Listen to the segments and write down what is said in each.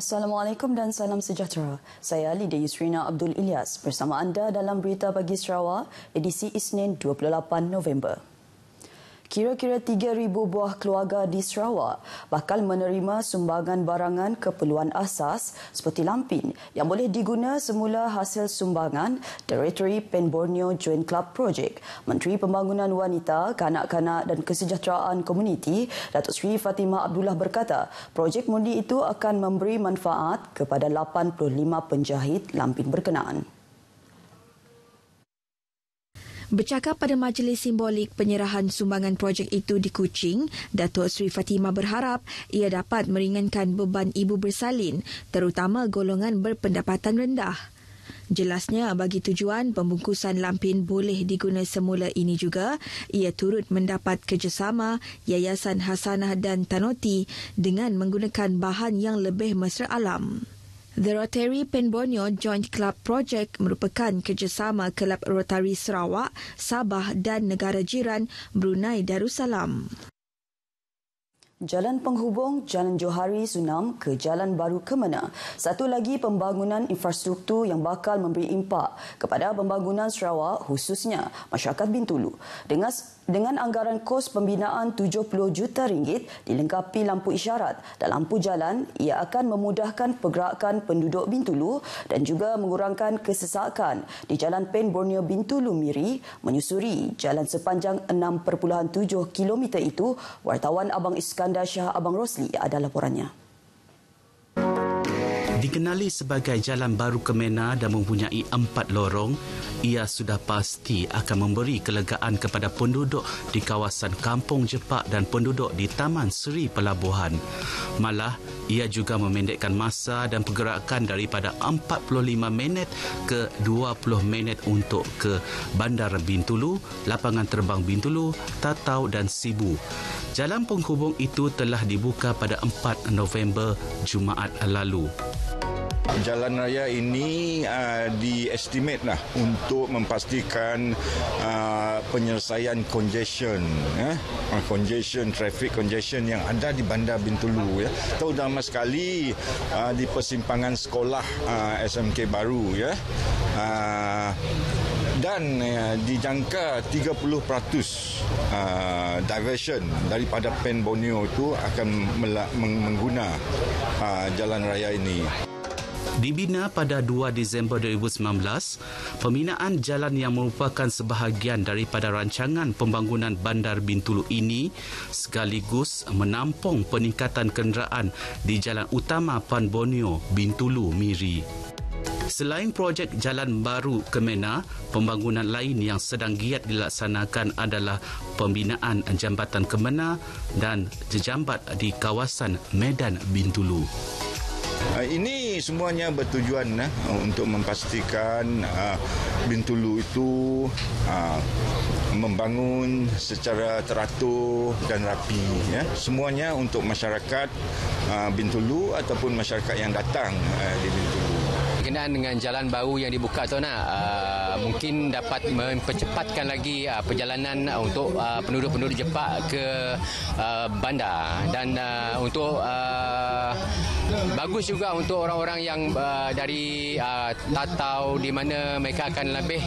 Assalamualaikum dan salam sejahtera. Saya Ali Yusrina Abdul Ilyas bersama anda dalam Berita Pagi Sarawak edisi Isnin 28 November kira-kira 3,000 buah keluarga di Sarawak bakal menerima sumbangan barangan keperluan asas seperti lampin yang boleh diguna semula hasil sumbangan Territory Pen Borneo Joint Club Project. Menteri Pembangunan Wanita, Kanak-kanak dan Kesejahteraan Komuniti, Datuk Sri Fatimah Abdullah berkata, projek mundi itu akan memberi manfaat kepada 85 penjahit lampin berkenaan. Bercakap pada majlis simbolik penyerahan sumbangan projek itu di Kuching, Datuk Sri Fatima berharap ia dapat meringankan beban ibu bersalin, terutama golongan berpendapatan rendah. Jelasnya bagi tujuan pembungkusan lampin boleh diguna semula ini juga, ia turut mendapat kerjasama Yayasan Hasanah dan Tanoti dengan menggunakan bahan yang lebih mesra alam. The Rotary Penbonio Joint Club Project merupakan kerjasama Kelab Rotary Sarawak, Sabah dan negara jiran Brunei Darussalam. Jalan penghubung Jalan Johari Sunam ke Jalan Baru Kemena. Satu lagi pembangunan infrastruktur yang bakal memberi impak kepada pembangunan Sarawak khususnya masyarakat Bintulu. Dengan dengan anggaran kos pembinaan 70 juta ringgit dilengkapi lampu isyarat dan lampu jalan, ia akan memudahkan pergerakan penduduk Bintulu dan juga mengurangkan kesesakan di Jalan Pen Borneo Bintulu Miri menyusuri jalan sepanjang 6.7 km itu wartawan Abang Iskandar anda Syah Abang Rosli ada laporannya. Dikenali sebagai jalan baru Kemena dan mempunyai empat lorong, ia sudah pasti akan memberi kelegaan kepada penduduk di kawasan Kampung Jepak dan penduduk di Taman Seri Pelabuhan. Malah, ia juga memendekkan masa dan pergerakan daripada 45 minit ke 20 minit untuk ke Bandar Bintulu, Lapangan Terbang Bintulu, Tatau dan Sibu. Jalan penghubung itu telah dibuka pada 4 November Jumaat lalu. Jalan raya ini uh, diestimate lah untuk memastikan uh, penyelesaian congestion, eh? Ah, congestion traffic congestion yang ada di bandar Bintulu. Ya. Terutama pertama sekali uh, di persimpangan sekolah uh, ah, SMK baru ya. Uh, dan uh, dijangka 30% uh, diversion daripada Pen Borneo itu akan mel- mengguna uh, jalan raya ini. Dibina pada 2 Disember 2019, pembinaan jalan yang merupakan sebahagian daripada rancangan pembangunan Bandar Bintulu ini sekaligus menampung peningkatan kenderaan di jalan utama Pan Bonio Bintulu Miri. Selain projek jalan baru Kemena, pembangunan lain yang sedang giat dilaksanakan adalah pembinaan jambatan Kemena dan jejambat di kawasan Medan Bintulu. Ini semuanya bertujuan uh, untuk memastikan uh, ah, Bintulu itu uh, membangun secara teratur dan rapi ya semuanya untuk masyarakat uh, ah, Bintulu ataupun masyarakat yang datang uh, di Bintulu Kenaan dengan jalan baru yang dibuka tu nak mungkin dapat mempercepatkan lagi perjalanan untuk penduduk-penduduk Jepak ke bandar dan untuk bagus juga untuk orang-orang yang uh, dari uh, tahu di mana mereka akan lebih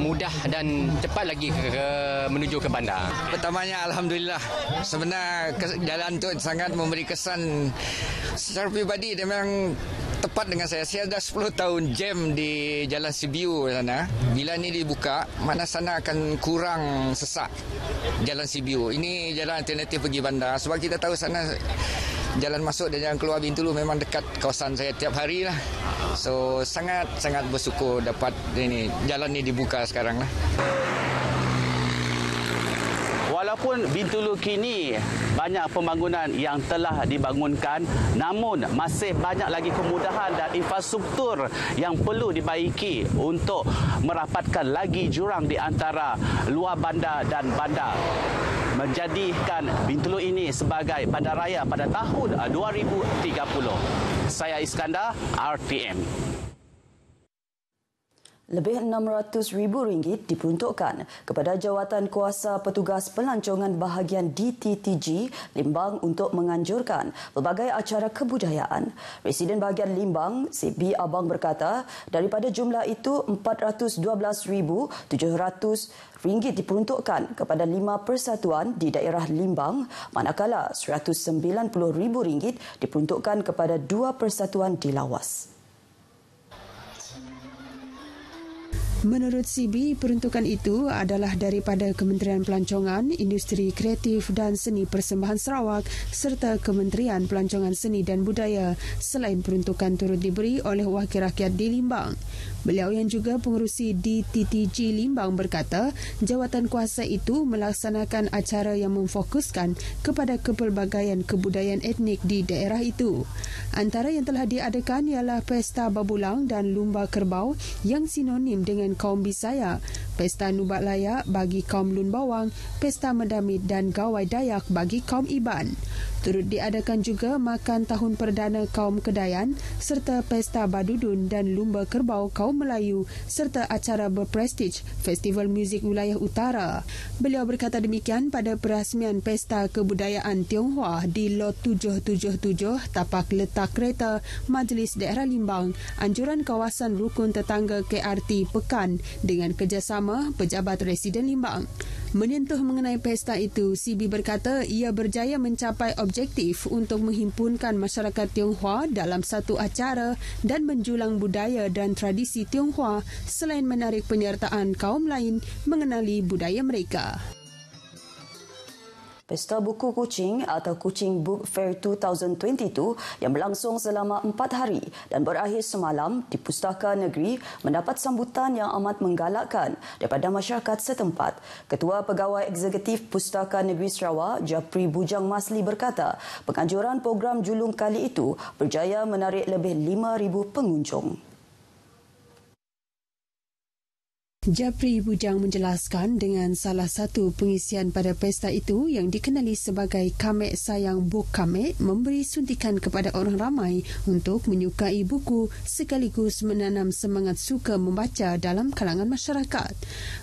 mudah dan cepat lagi ke, ke menuju ke bandar. Pertamanya alhamdulillah sebenarnya jalan itu sangat memberi kesan secara pribadi dia memang tepat dengan saya. Saya dah 10 tahun jam di Jalan Sibiu sana. Bila ni dibuka, mana sana akan kurang sesak Jalan Sibiu. Ini jalan alternatif pergi bandar. Sebab kita tahu sana jalan masuk dan jalan keluar Bintulu memang dekat kawasan saya tiap hari lah. So sangat sangat bersyukur dapat ini jalan ni dibuka sekarang lah. Walaupun Bintulu kini banyak pembangunan yang telah dibangunkan namun masih banyak lagi kemudahan dan infrastruktur yang perlu dibaiki untuk merapatkan lagi jurang di antara luar bandar dan bandar menjadikan Bintulu ini sebagai bandaraya pada tahun 2030. Eh, Saya Iskandar, RTM lebih RM600,000 diperuntukkan kepada jawatan kuasa petugas pelancongan bahagian DTTG Limbang untuk menganjurkan pelbagai acara kebudayaan. Residen bahagian Limbang, CB Abang berkata, daripada jumlah itu RM412,700 diperuntukkan kepada lima persatuan di daerah Limbang, manakala RM190,000 diperuntukkan kepada dua persatuan di Lawas. Menurut CB, peruntukan itu adalah daripada Kementerian Pelancongan, Industri Kreatif dan Seni Persembahan Sarawak serta Kementerian Pelancongan Seni dan Budaya selain peruntukan turut diberi oleh Wakil Rakyat di Limbang. Beliau yang juga pengurusi DTTG Limbang berkata jawatan kuasa itu melaksanakan acara yang memfokuskan kepada kepelbagaian kebudayaan etnik di daerah itu. Antara yang telah diadakan ialah Pesta Babulang dan Lumba Kerbau yang sinonim dengan kaum Bisaya, Pesta Nubat Layak bagi kaum Lun Bawang, Pesta Medamit dan Gawai Dayak bagi kaum Iban. Turut diadakan juga makan tahun perdana kaum Kedayan serta pesta badudun dan lumba kerbau kaum Melayu serta acara berprestij Festival Muzik Wilayah Utara. Beliau berkata demikian pada perasmian Pesta Kebudayaan Tionghoa di Lot 777 Tapak Letak Kereta Majlis Daerah Limbang Anjuran Kawasan Rukun Tetangga KRT Pekan dengan kerjasama Pejabat Residen Limbang. Menyentuh mengenai pesta itu, CB berkata ia berjaya mencapai objektif untuk menghimpunkan masyarakat Tionghoa dalam satu acara dan menjulang budaya dan tradisi Tionghoa selain menarik penyertaan kaum lain mengenali budaya mereka. Pesta Buku Kucing atau Kucing Book Fair 2022 yang berlangsung selama empat hari dan berakhir semalam di Pustaka Negeri mendapat sambutan yang amat menggalakkan daripada masyarakat setempat. Ketua Pegawai Eksekutif Pustaka Negeri Sarawak, Japri Bujang Masli berkata, penganjuran program julung kali itu berjaya menarik lebih 5,000 pengunjung. Japri Bujang menjelaskan dengan salah satu pengisian pada pesta itu yang dikenali sebagai Kamek Sayang Buk Kamek memberi suntikan kepada orang ramai untuk menyukai buku sekaligus menanam semangat suka membaca dalam kalangan masyarakat.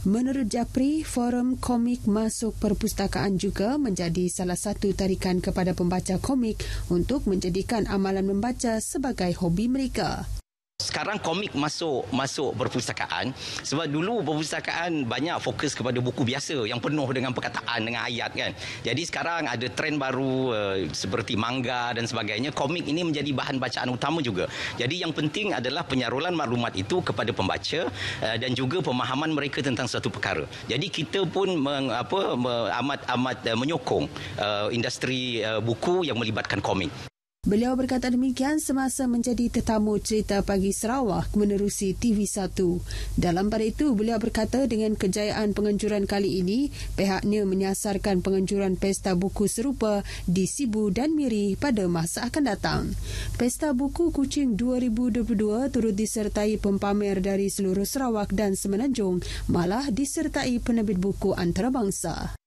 Menurut Japri, forum komik masuk perpustakaan juga menjadi salah satu tarikan kepada pembaca komik untuk menjadikan amalan membaca sebagai hobi mereka. Sekarang komik masuk masuk perpustakaan sebab dulu perpustakaan banyak fokus kepada buku biasa yang penuh dengan perkataan dengan ayat kan. Jadi sekarang ada trend baru eh, seperti manga dan sebagainya. Komik ini menjadi bahan bacaan utama juga. Jadi yang penting adalah penyarulan maklumat itu kepada pembaca eh, dan juga pemahaman mereka tentang satu perkara. Jadi kita pun meng, apa amat amat eh, menyokong industri buku yang melibatkan komik. Beliau berkata demikian semasa menjadi tetamu cerita pagi Sarawak menerusi TV1. Dalam pada itu, beliau berkata dengan kejayaan penganjuran kali ini, pihaknya menyasarkan penganjuran pesta buku serupa di Sibu dan Miri pada masa akan datang. Pesta buku kucing 2022 turut disertai pempamer dari seluruh Sarawak dan Semenanjung, malah disertai penerbit buku antarabangsa.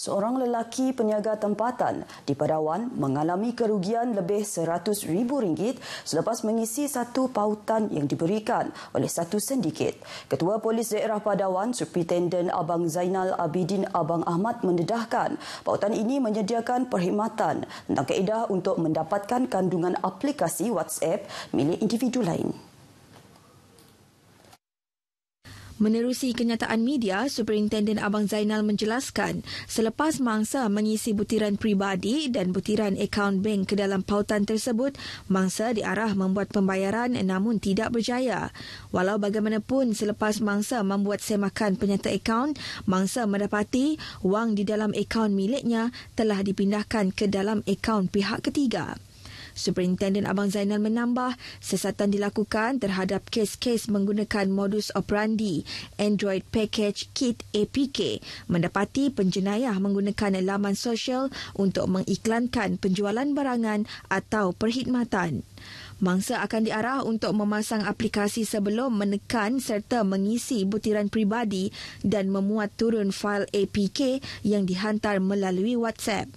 Seorang lelaki peniaga tempatan di Padawan mengalami kerugian lebih rm ringgit selepas mengisi satu pautan yang diberikan oleh satu sindiket. Ketua Polis Daerah Padawan, Superintendent Abang Zainal Abidin Abang Ahmad mendedahkan pautan ini menyediakan perkhidmatan tentang kaedah untuk mendapatkan kandungan aplikasi WhatsApp milik individu lain. Menerusi kenyataan media, Superintenden Abang Zainal menjelaskan, selepas mangsa mengisi butiran peribadi dan butiran akaun bank ke dalam pautan tersebut, mangsa diarah membuat pembayaran namun tidak berjaya. Walau bagaimanapun, selepas mangsa membuat semakan penyata akaun, mangsa mendapati wang di dalam akaun miliknya telah dipindahkan ke dalam akaun pihak ketiga. Superintenden Abang Zainal menambah sesatan dilakukan terhadap kes-kes menggunakan modus operandi Android Package Kit APK mendapati penjenayah menggunakan laman sosial untuk mengiklankan penjualan barangan atau perkhidmatan. Mangsa akan diarah untuk memasang aplikasi sebelum menekan serta mengisi butiran peribadi dan memuat turun fail APK yang dihantar melalui WhatsApp.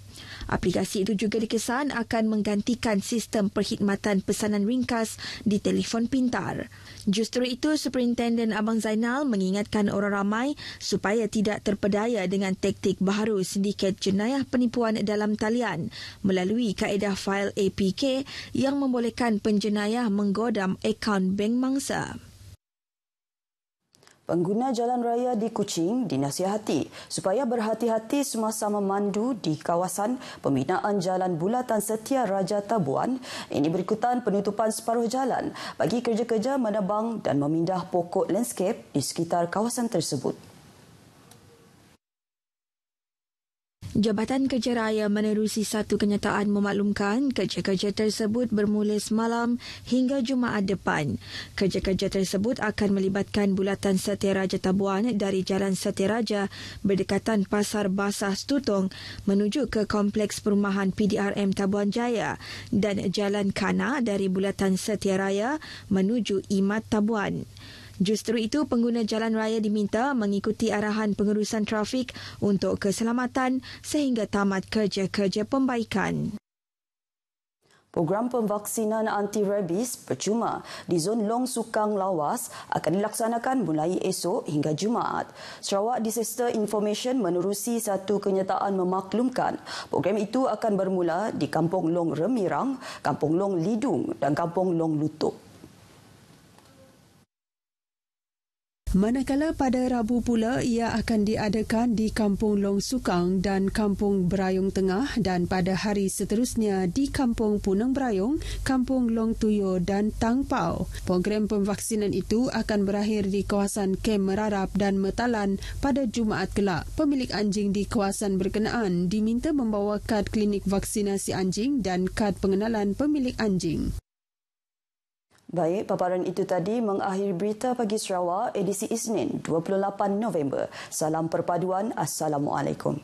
Aplikasi itu juga dikesan akan menggantikan sistem perkhidmatan pesanan ringkas di telefon pintar. Justru itu, Superintenden Abang Zainal mengingatkan orang ramai supaya tidak terpedaya dengan taktik baru sindiket jenayah penipuan dalam talian melalui kaedah fail APK yang membolehkan menghuraikan penjenayah menggodam akaun bank mangsa. Pengguna jalan raya di Kuching dinasihati supaya berhati-hati semasa memandu di kawasan pembinaan jalan bulatan Setia Raja Tabuan. Ini berikutan penutupan separuh jalan bagi kerja-kerja menebang dan memindah pokok landscape di sekitar kawasan tersebut. Jabatan Kerja Raya menerusi satu kenyataan memaklumkan kerja-kerja tersebut bermula semalam hingga Jumaat depan. Kerja-kerja tersebut akan melibatkan bulatan Setia Setiraja Tabuan dari Jalan Setia Setiraja berdekatan Pasar Basah Stutong menuju ke Kompleks Perumahan PDRM Tabuan Jaya dan Jalan Kana dari bulatan Setiraja menuju Imat Tabuan. Justru itu, pengguna jalan raya diminta mengikuti arahan pengurusan trafik untuk keselamatan sehingga tamat kerja-kerja pembaikan. Program pembaksinan anti-rabies percuma di zon Long Sukang Lawas akan dilaksanakan mulai esok hingga Jumaat. Sarawak Disaster Information menerusi satu kenyataan memaklumkan program itu akan bermula di Kampung Long Remirang, Kampung Long Lidung dan Kampung Long Lutup. Manakala pada Rabu pula ia akan diadakan di Kampung Long Sukang dan Kampung Berayung Tengah dan pada hari seterusnya di Kampung Punang Berayung, Kampung Long Tuyo dan Tang Pau. Program pembaksinan itu akan berakhir di kawasan Kem Merarap dan Metalan pada Jumaat kelak. Pemilik anjing di kawasan berkenaan diminta membawa kad klinik vaksinasi anjing dan kad pengenalan pemilik anjing. Baik, paparan itu tadi mengakhiri berita pagi Sarawak edisi Isnin 28 November. Salam perpaduan, Assalamualaikum.